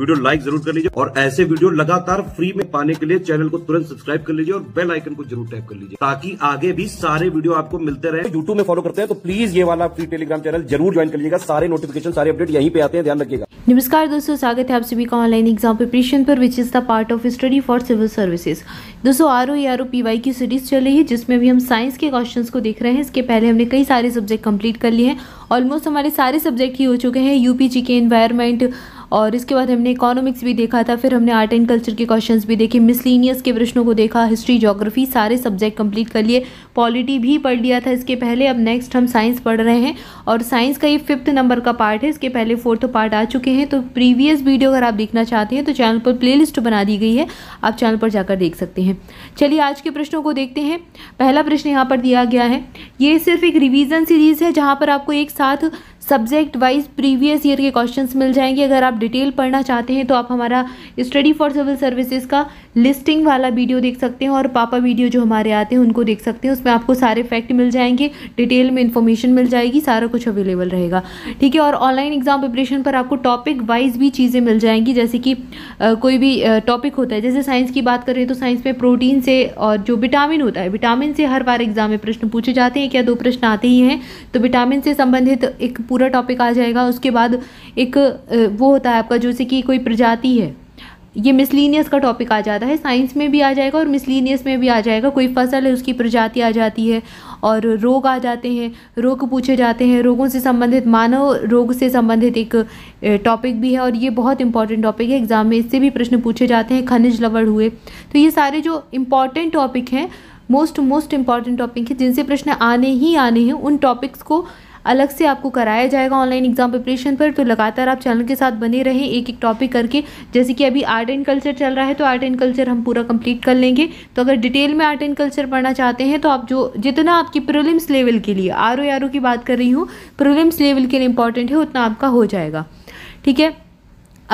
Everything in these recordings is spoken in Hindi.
वीडियो लाइक जरूर कर लीजिए और ऐसे वीडियो लगातार फ्री में पाने के लिए चैनल को तुरंत सब्सक्राइब कर लीजिए और बेल आइकन को जरूर टैप कर लीजिए ताकि आगे भी सारे वीडियो आपको मिलते रहे यूट्यूब में फॉलो करते हैं तो प्लीज ये वाला फ्री टेलीग्राम चैनल जरूर ज्वाइन कर लीजिएगा सारे नोटिफिकेशन सारे अपडेट यहीं पे आते हैं ध्यान रखिएगा नमस्कार दोस्तों स्वागत है आप सभी का ऑनलाइन एग्जाम प्रिपरेशन पर which is the part of study for civil services दोस्तों R O R O P Y की सीरीज चल रही है जिसमें अभी हम साइंस के क्वेश्चंस को देख रहे हैं इसके पहले हमने कई सारे सब्जेक्ट कंप्लीट कर लिए हैं ऑलमोस्ट हमारे सारे सब्जेक्ट ही हो चुके हैं यूपी जी के एनवायरमेंट और इसके बाद हमने इकोनॉमिक्स भी देखा था फिर हमने आर्ट एंड कल्चर के क्वेश्चंस भी देखे मिसलिनियस के प्रश्नों को देखा हिस्ट्री जोग्राफी सारे सब्जेक्ट कंप्लीट कर लिए पॉलिटी भी पढ़ लिया था इसके पहले अब नेक्स्ट हम साइंस पढ़ रहे हैं और साइंस का ये फिफ्थ नंबर का पार्ट है इसके पहले फोर्थ पार्ट आ चुके हैं तो प्रीवियस वीडियो अगर आप देखना चाहते हैं तो चैनल पर प्ले बना दी गई है आप चैनल पर जाकर देख सकते हैं चलिए आज के प्रश्नों को देखते हैं पहला प्रश्न यहाँ पर दिया गया है ये सिर्फ एक रिवीजन सीरीज़ है जहाँ पर आपको एक साथ सब्जेक्ट वाइज प्रीवियस ईयर के क्वेश्चन मिल जाएंगे अगर आप डिटेल पढ़ना चाहते हैं तो आप हमारा स्टडी फॉर सिविल सर्विसेज का लिस्टिंग वाला वीडियो देख सकते हैं और पापा वीडियो जो हमारे आते हैं उनको देख सकते हैं उसमें आपको सारे फैक्ट मिल जाएंगे डिटेल में इन्फॉर्मेशन मिल जाएगी सारा कुछ अवेलेबल रहेगा ठीक है और ऑनलाइन एग्जाम प्रिपरेशन पर आपको टॉपिक वाइज भी चीज़ें मिल जाएंगी जैसे कि आ, कोई भी टॉपिक होता है जैसे साइंस की बात करें तो साइंस में प्रोटीन से और जो विटामिन होता है विटामिन से हर बार एग्जाम में प्रश्न पूछे जाते हैं क्या दो प्रश्न आते ही हैं तो विटामिन से संबंधित एक पूरा पूरा टॉपिक आ जाएगा उसके बाद एक वो होता है आपका जैसे कि कोई प्रजाति है ये मिसलिनियस का टॉपिक आ जाता है साइंस में भी आ जाएगा और मिसलिनियस में भी आ जाएगा कोई फसल है उसकी प्रजाति आ जाती है और रोग आ जाते हैं रोग पूछे जाते हैं रोगों से संबंधित मानव रोग से संबंधित एक टॉपिक भी है और ये बहुत इंपॉर्टेंट टॉपिक है एग्ज़ाम में इससे भी प्रश्न पूछे जाते हैं खनिज लवड़ हुए तो ये सारे जो इम्पॉर्टेंट टॉपिक हैं मोस्ट मोस्ट इम्पॉर्टेंट टॉपिक हैं जिनसे प्रश्न आने ही आने हैं उन टॉपिक्स को अलग से आपको कराया जाएगा ऑनलाइन एग्जाम प्रिपरेशन पर तो लगातार आप चैनल के साथ बने रहें एक एक टॉपिक करके जैसे कि अभी आर्ट एंड कल्चर चल रहा है तो आर्ट एंड कल्चर हम पूरा कंप्लीट कर लेंगे तो अगर डिटेल में आर्ट एंड कल्चर पढ़ना चाहते हैं तो आप जो जितना आपकी प्रोलिम्स लेवल के लिए आर ओ आर ओ की बात कर रही हूँ प्रोलिम्स लेवल के लिए इंपॉर्टेंट है उतना आपका हो जाएगा ठीक है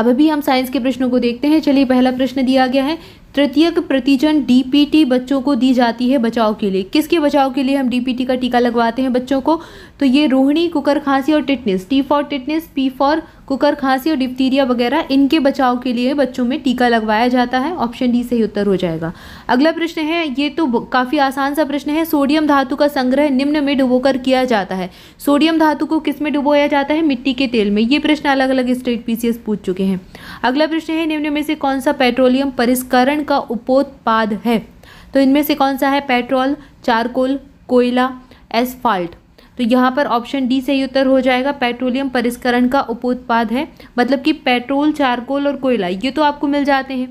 अब अभी हम साइंस के प्रश्नों को देखते हैं चलिए पहला प्रश्न दिया गया है तृतीयक प्रतिजन डीपीटी बच्चों को दी जाती है बचाव के लिए किसके बचाव के लिए हम डीपीटी का टीका लगवाते हैं बच्चों को तो ये रोहिणी कुकर खांसी और tetanus T for tetanus P for कुकर खांसी और डिप्टीरिया वगैरह इनके बचाव के लिए बच्चों में टीका लगवाया जाता है ऑप्शन डी सही उत्तर हो जाएगा अगला प्रश्न है ये तो काफ़ी आसान सा प्रश्न है सोडियम धातु का संग्रह निम्न में डुबो किया जाता है सोडियम धातु को किस में डुबोया जाता है मिट्टी के तेल में ये प्रश्न अलग अलग स्टेट पीसीएस पूछ चुके हैं अगला प्रश्न है निम्न में से कौन सा पेट्रोलियम परिष्करण का उपोत्पाद है तो इनमें से कौन सा है पेट्रोल चारकोल कोयला एसफाल्ट तो यहाँ पर ऑप्शन डी सही उत्तर हो जाएगा पेट्रोलियम परिष्करण का उपोत्पाद है मतलब कि पेट्रोल चारकोल और कोयला ये तो आपको मिल जाते हैं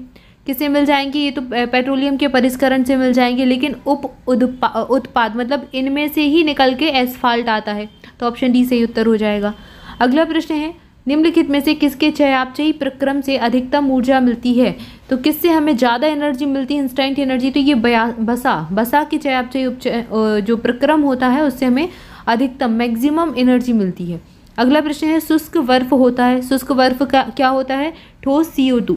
किसे मिल जाएंगे ये तो पेट्रोलियम के परिष्करण से मिल जाएंगे लेकिन उप उत्पाद मतलब इनमें से ही निकल के एसफाल्ट आता है तो ऑप्शन डी सही उत्तर हो जाएगा अगला प्रश्न है निम्नलिखित में से किसके चयापचयी प्रक्रम से अधिकतम ऊर्जा मिलती है तो किससे हमें ज़्यादा एनर्जी मिलती है इंस्टेंट एनर्जी तो ये बया बसा बसा के चयापचयी जो प्रक्रम होता है उससे हमें अधिकतम मैक्सिमम एनर्जी मिलती है अगला प्रश्न है शुष्क बर्फ होता है शुष्क बर्फ का क्या होता है ठोस सी ओ टू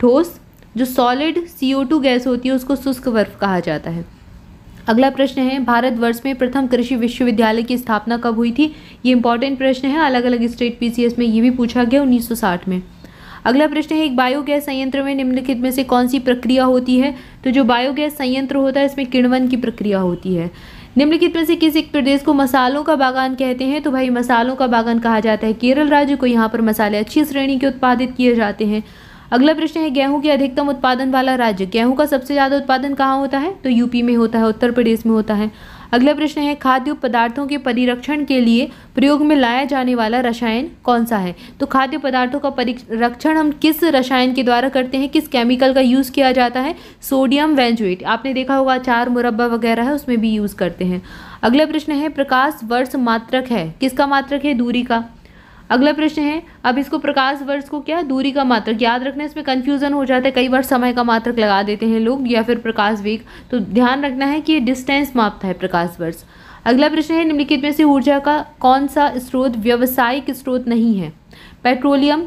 ठोस जो solid C O two gas होती है उसको शुष्क बर्फ कहा जाता है अगला प्रश्न है भारतवर्ष में प्रथम कृषि विश्वविद्यालय की स्थापना कब हुई थी ये इंपॉर्टेंट प्रश्न है अलग अलग स्टेट पीसीएस में ये भी पूछा गया 1960 में अगला प्रश्न है एक बायोगैस संयंत्र में निम्नलिखित में से कौन सी प्रक्रिया होती है तो जो बायोगैस संयंत्र होता है इसमें किण्वन की प्रक्रिया होती है निम्नलिखित में से किस एक प्रदेश को मसालों का बागान कहते हैं तो भाई मसालों का बागान कहा जाता है केरल राज्य को यहाँ पर मसाले अच्छी श्रेणी के उत्पादित किए जाते हैं अगला प्रश्न है गेहूं के अधिकतम उत्पादन वाला राज्य गेहूं का सबसे ज़्यादा उत्पादन कहाँ होता है तो यूपी में होता है उत्तर प्रदेश में होता है अगला प्रश्न है खाद्य पदार्थों के परिरक्षण के लिए प्रयोग में लाया जाने वाला रसायन कौन सा है तो खाद्य पदार्थों का परिरक्षण हम किस रसायन के द्वारा करते हैं किस केमिकल का यूज़ किया जाता है सोडियम वेंजुएट आपने देखा होगा चार मुरब्बा वगैरह है उसमें भी यूज़ करते हैं अगला प्रश्न है प्रकाश वर्ष मात्रक है किसका मात्रक है दूरी का अगला प्रश्न है अब इसको प्रकाश वर्ष को क्या दूरी का मात्रक याद रखना इसमें कन्फ्यूजन हो जाता है कई बार समय का मात्रक लगा देते हैं लोग या फिर प्रकाश वेग तो ध्यान रखना है कि ये डिस्टेंस मापता है प्रकाश वर्ष अगला प्रश्न है निम्नलिखित में से ऊर्जा का कौन सा स्रोत व्यावसायिक स्रोत नहीं है पेट्रोलियम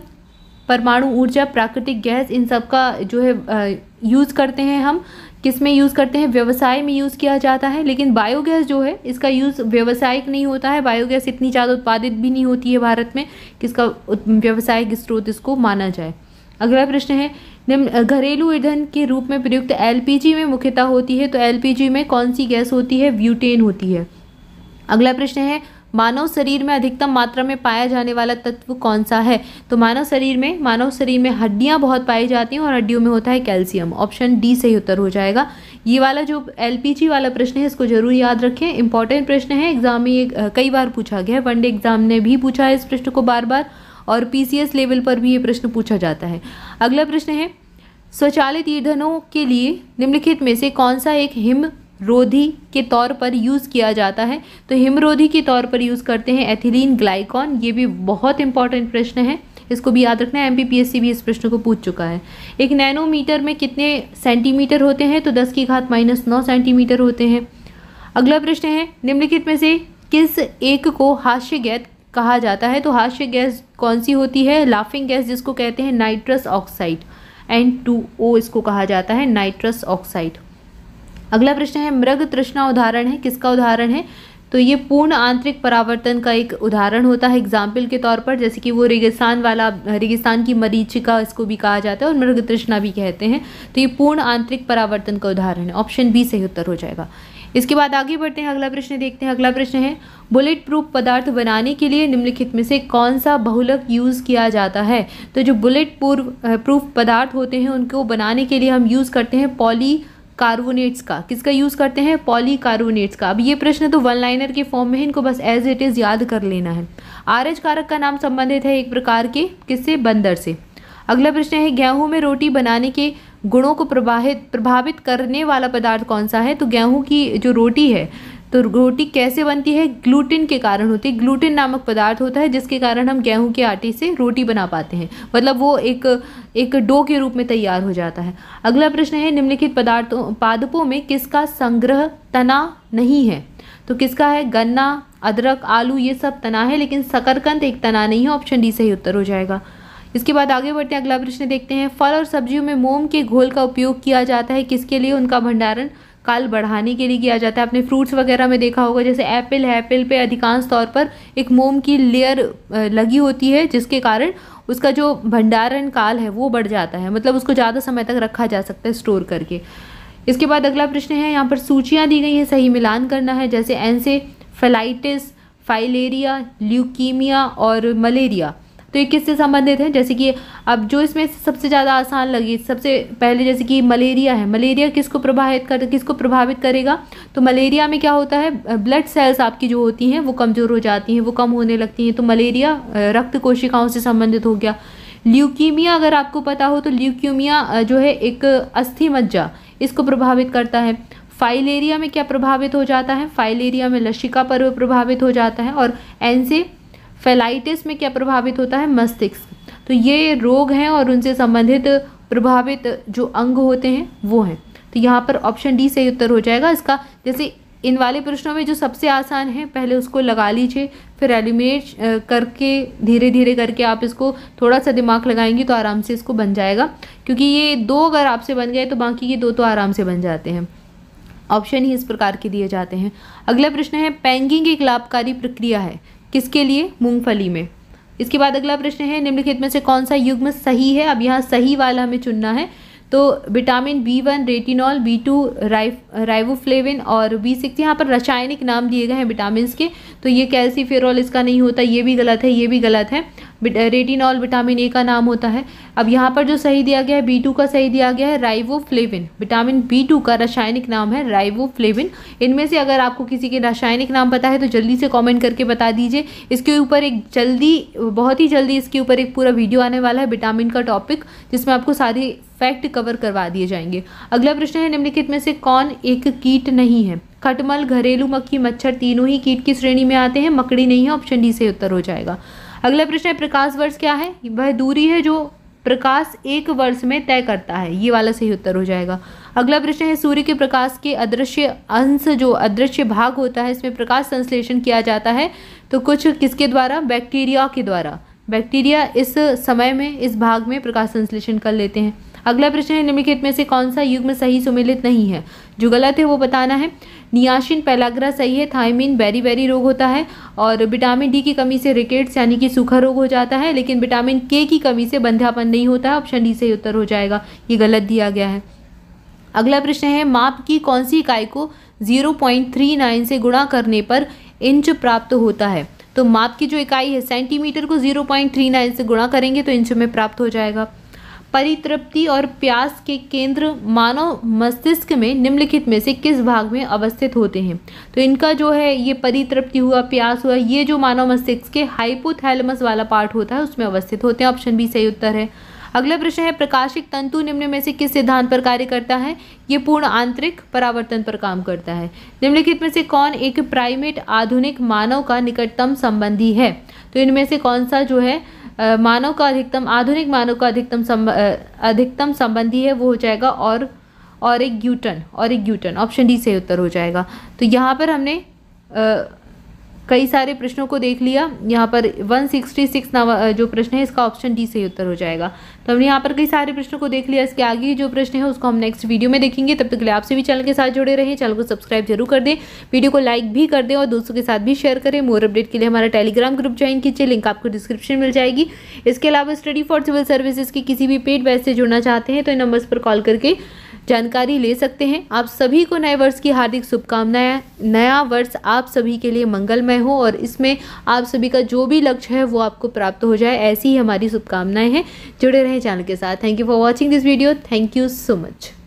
परमाणु ऊर्जा प्राकृतिक गैस इन सब का जो है यूज़ करते हैं हम किस में यूज़ करते हैं व्यवसाय में यूज़ किया जाता है लेकिन बायोगैस जो है इसका यूज़ व्यावसायिक नहीं होता है बायोगैस इतनी ज़्यादा उत्पादित भी नहीं होती है भारत में कि इसका व्यावसायिक स्रोत इसको माना जाए अगला प्रश्न है निम्न घरेलू ईंधन के रूप में प्रयुक्त एलपीजी में मुख्यता होती है तो एलपीजी में कौन सी गैस होती है ब्यूटेन होती है अगला प्रश्न है मानव शरीर में अधिकतम मात्रा में पाया जाने वाला तत्व कौन सा है तो मानव शरीर में मानव शरीर में हड्डियाँ बहुत पाई जाती हैं और हड्डियों में होता है कैल्शियम ऑप्शन डी सही उत्तर हो जाएगा ये वाला जो एल वाला प्रश्न है इसको जरूर याद रखें इंपॉर्टेंट प्रश्न है एग्जाम में ये कई बार पूछा गया है वनडे एग्जाम ने भी पूछा है इस प्रश्न को बार बार और पी लेवल पर भी ये प्रश्न पूछा जाता है अगला प्रश्न है स्वचालित ईंधनों के लिए निम्नलिखित में से कौन सा एक हिम रोधी के तौर पर यूज़ किया जाता है तो हिमरोधी के तौर पर यूज़ करते हैं एथिलीन ग्लाइकॉन ये भी बहुत इंपॉर्टेंट प्रश्न है इसको भी याद रखना है एम भी इस प्रश्न को पूछ चुका है एक नैनोमीटर में कितने सेंटीमीटर होते हैं तो दस की घात माइनस नौ सेंटीमीटर होते हैं अगला प्रश्न है निम्नलिखित में से किस एक को हास्य गैस कहा जाता है तो हास्य गैस कौन सी होती है लाफिंग गैस जिसको कहते हैं nitrous oxide N two O इसको कहा जाता है नाइट्रस ऑक्साइड अगला प्रश्न है मृग तृष्णा उदाहरण है किसका उदाहरण है तो ये पूर्ण आंतरिक परावर्तन का एक उदाहरण होता है एग्जाम्पल के तौर पर जैसे कि वो रेगिस्तान वाला रेगिस्तान की मरीचिका इसको भी कहा जाता है और मृग तृष्णा भी कहते हैं तो ये पूर्ण आंतरिक परावर्तन का उदाहरण है ऑप्शन बी सही उत्तर हो जाएगा इसके बाद आगे बढ़ते हैं अगला प्रश्न देखते हैं अगला प्रश्न है बुलेट प्रूफ पदार्थ बनाने के लिए निम्नलिखित में से कौन सा बहुलक यूज़ किया जाता है तो जो बुलेट पूर्व प्रूफ पदार्थ होते हैं उनको बनाने के लिए हम यूज़ करते हैं पॉली कार्बोनेट्स का किसका यूज़ करते हैं पॉली कार्बोनेट्स का अब ये प्रश्न तो वन लाइनर के फॉर्म में है इनको बस एज इट इज़ याद कर लेना है आरज कारक का नाम संबंधित है एक प्रकार के किससे बंदर से अगला प्रश्न है गेहूं में रोटी बनाने के गुणों को प्रभावित प्रभावित करने वाला पदार्थ कौन सा है तो गेहूं की जो रोटी है तो रोटी कैसे बनती है ग्लूटिन के कारण होती है ग्लूटिन नामक पदार्थ होता है जिसके कारण हम गेहूं के आटे से रोटी बना पाते हैं मतलब वो एक एक डो के रूप में तैयार हो जाता है अगला प्रश्न है निम्नलिखित पदार्थों पादपों में किसका संग्रह तना नहीं है तो किसका है गन्ना अदरक आलू ये सब तना है लेकिन शकरकंद एक तना नहीं है ऑप्शन डी सही उत्तर हो जाएगा इसके बाद आगे बढ़ते हैं अगला प्रश्न देखते हैं फल और सब्जियों में मोम के घोल का उपयोग किया जाता है किसके लिए उनका भंडारण काल बढ़ाने के लिए किया जाता है आपने फ्रूट्स वगैरह में देखा होगा जैसे एप्पल है एप्पल पे अधिकांश तौर पर एक मोम की लेयर लगी होती है जिसके कारण उसका जो भंडारण काल है वो बढ़ जाता है मतलब उसको ज़्यादा समय तक रखा जा सकता है स्टोर करके इसके बाद अगला प्रश्न है यहाँ पर सूचियाँ दी गई हैं सही मिलान करना है जैसे एनसे फलाइटिस फाइलेरिया ल्यूकीमिया और मलेरिया तो ये किससे संबंधित है जैसे कि अब जो इसमें सबसे ज़्यादा आसान लगी सबसे पहले जैसे कि मलेरिया है मलेरिया किसको प्रभावित कर किसको प्रभावित करेगा तो मलेरिया में क्या होता है ब्लड सेल्स आपकी जो होती हैं वो कमज़ोर हो जाती हैं वो कम होने लगती हैं तो मलेरिया रक्त कोशिकाओं से संबंधित हो गया ल्यूकीमिया अगर आपको पता हो तो ल्यूकीमिया जो है एक अस्थि मज्जा इसको प्रभावित करता है फाइलेरिया में क्या प्रभावित हो जाता है फाइलेरिया में लशिका पर्व प्रभावित हो जाता है और एन से फेलाइटिस में क्या प्रभावित होता है मस्तिष्क तो ये रोग हैं और उनसे संबंधित प्रभावित जो अंग होते हैं वो हैं तो यहाँ पर ऑप्शन डी सही उत्तर हो जाएगा इसका जैसे इन वाले प्रश्नों में जो सबसे आसान है पहले उसको लगा लीजिए फिर एलिमिनेट करके धीरे धीरे करके आप इसको थोड़ा सा दिमाग लगाएंगे तो आराम से इसको बन जाएगा क्योंकि ये दो अगर आपसे बन गए तो बाकी ये दो तो आराम से बन जाते हैं ऑप्शन ही e इस प्रकार के दिए जाते हैं अगला प्रश्न है पैंगिंग एक लाभकारी प्रक्रिया है किसके लिए मूंगफली में इसके बाद अगला प्रश्न है निम्नलिखित में से कौन सा युग्म सही है अब यहाँ सही वाला हमें चुनना है तो vitamin B one retinol B two riboflavin और बी सिक्स यहाँ पर रासायनिक नाम दिए गए हैं विटामिन के तो ये कैल्सीफेरॉल इसका नहीं होता ये भी गलत है ये भी गलत है रेटिनॉल विटामिन ए का नाम होता है अब यहाँ पर जो सही दिया गया है बी टू का सही दिया गया है राइवोफ्लेविन विटामिन बी टू का रासायनिक नाम है राइवोफ्लेविन इनमें से अगर आपको किसी के रासायनिक नाम पता है तो जल्दी से कमेंट करके बता दीजिए इसके ऊपर एक जल्दी बहुत ही जल्दी इसके ऊपर एक पूरा वीडियो आने वाला है विटामिन का टॉपिक जिसमें आपको सारी फैक्ट कवर करवा दिए जाएंगे अगला प्रश्न है निम्नलिखित में से कौन एक कीट नहीं है खटमल घरेलू मक्खी मच्छर तीनों ही कीट की श्रेणी में आते हैं मकड़ी नहीं है ऑप्शन डी से उत्तर हो जाएगा अगला प्रश्न है प्रकाश वर्ष क्या है वह दूरी है जो प्रकाश एक वर्ष में तय करता है ये वाला सही उत्तर हो जाएगा अगला प्रश्न है सूर्य के प्रकाश के अदृश्य अंश जो अदृश्य भाग होता है इसमें प्रकाश संश्लेषण किया जाता है तो कुछ किसके द्वारा बैक्टीरिया के द्वारा बैक्टीरिया इस समय में इस भाग में प्रकाश संश्लेषण कर लेते हैं अगला प्रश्न है निम्नलिखित में से कौन सा युग्म सही सुमिलित नहीं है जो गलत है वो बताना है नियाशिन पैलाग्रा सही है थायमिन बेरी बेरी रोग होता है और विटामिन डी की कमी से रिकेट्स यानी कि सूखा रोग हो जाता है लेकिन विटामिन के की कमी से बंध्यापन नहीं होता है ऑप्शन डी से ही उत्तर हो जाएगा ये गलत दिया गया है अगला प्रश्न है माप की कौन सी इकाई को 0.39 से गुणा करने पर इंच प्राप्त होता है तो माप की जो इकाई है सेंटीमीटर को 0.39 से गुणा करेंगे तो इंच में प्राप्त हो जाएगा परितृप्ति और प्यास के केंद्र मानव मस्तिष्क में निम्नलिखित में से किस भाग में अवस्थित होते हैं तो इनका जो है ये परितृप्ति हुआ प्यास हुआ ये जो मानव मस्तिष्क के हाइपोथैलमस वाला पार्ट होता है उसमें अवस्थित होते हैं ऑप्शन बी सही उत्तर है अगला प्रश्न है प्रकाशिक तंतु निम्न में से किस सिद्धांत पर कार्य करता है ये पूर्ण आंतरिक परावर्तन पर काम करता है निम्नलिखित में से कौन एक प्राइमेट आधुनिक मानव का निकटतम संबंधी है तो इनमें से कौन सा जो है मानव का अधिकतम आधुनिक मानव का अधिकतम संब, अधिकतम संबंधी है वो हो जाएगा और और एक ग्यूटन और एक ग्यूटन ऑप्शन डी से उत्तर हो जाएगा तो यहाँ पर हमने आ, कई सारे प्रश्नों को देख लिया यहाँ पर 166 नाम जो प्रश्न है इसका ऑप्शन डी सही उत्तर हो जाएगा तो हमने यहाँ पर कई सारे प्रश्नों को देख लिया इसके आगे जो प्रश्न है उसको हम नेक्स्ट वीडियो में देखेंगे तब तक के लिए आपसे भी चैनल के साथ जुड़े रहें चैनल को सब्सक्राइब जरूर कर दें वीडियो को लाइक भी कर दें और दोस्तों के साथ भी शेयर करें मोर अपडेट के लिए हमारा टेलीग्राम ग्रुप ज्वाइन कीजिए लिंक आपको डिस्क्रिप्शन मिल जाएगी इसके अलावा स्टडी फॉर सिविल सर्विसेज की किसी भी पेड बैच से जुड़ना चाहते हैं तो इन नंबर्स पर कॉल करके जानकारी ले सकते हैं आप सभी को नए वर्ष की हार्दिक शुभकामनाएं नया वर्ष आप सभी के लिए मंगलमय हो और इसमें आप सभी का जो भी लक्ष्य है वो आपको प्राप्त हो जाए ऐसी ही हमारी शुभकामनाएं हैं जुड़े रहें चैनल के साथ thank you for watching this video thank you so much